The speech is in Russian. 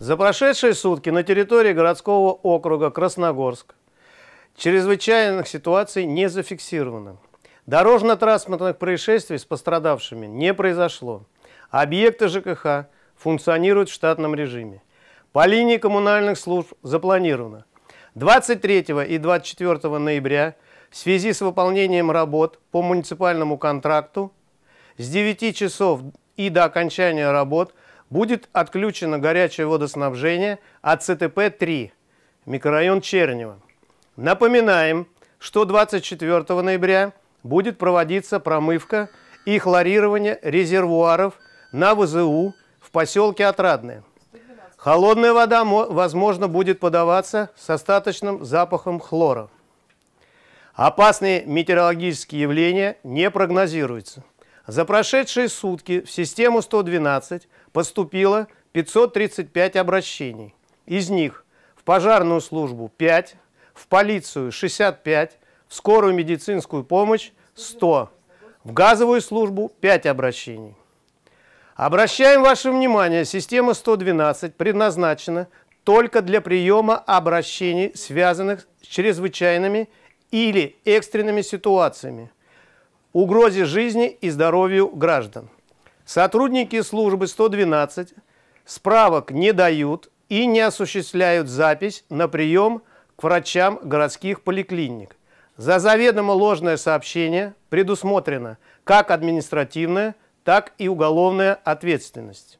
За прошедшие сутки на территории городского округа Красногорск чрезвычайных ситуаций не зафиксировано. Дорожно-транспортных происшествий с пострадавшими не произошло. Объекты ЖКХ функционируют в штатном режиме. По линии коммунальных служб запланировано 23 и 24 ноября в связи с выполнением работ по муниципальному контракту с 9 часов и до окончания работ – будет отключено горячее водоснабжение от ЦТП-3, микрорайон Чернева. Напоминаем, что 24 ноября будет проводиться промывка и хлорирование резервуаров на ВЗУ в поселке Отрадное. Холодная вода, возможно, будет подаваться с остаточным запахом хлора. Опасные метеорологические явления не прогнозируются. За прошедшие сутки в систему 112 поступило 535 обращений. Из них в пожарную службу 5, в полицию 65, в скорую медицинскую помощь 100, в газовую службу 5 обращений. Обращаем ваше внимание, система 112 предназначена только для приема обращений, связанных с чрезвычайными или экстренными ситуациями – угрозе жизни и здоровью граждан. Сотрудники службы 112 справок не дают и не осуществляют запись на прием к врачам городских поликлиник. За заведомо ложное сообщение предусмотрено как административная, так и уголовная ответственность.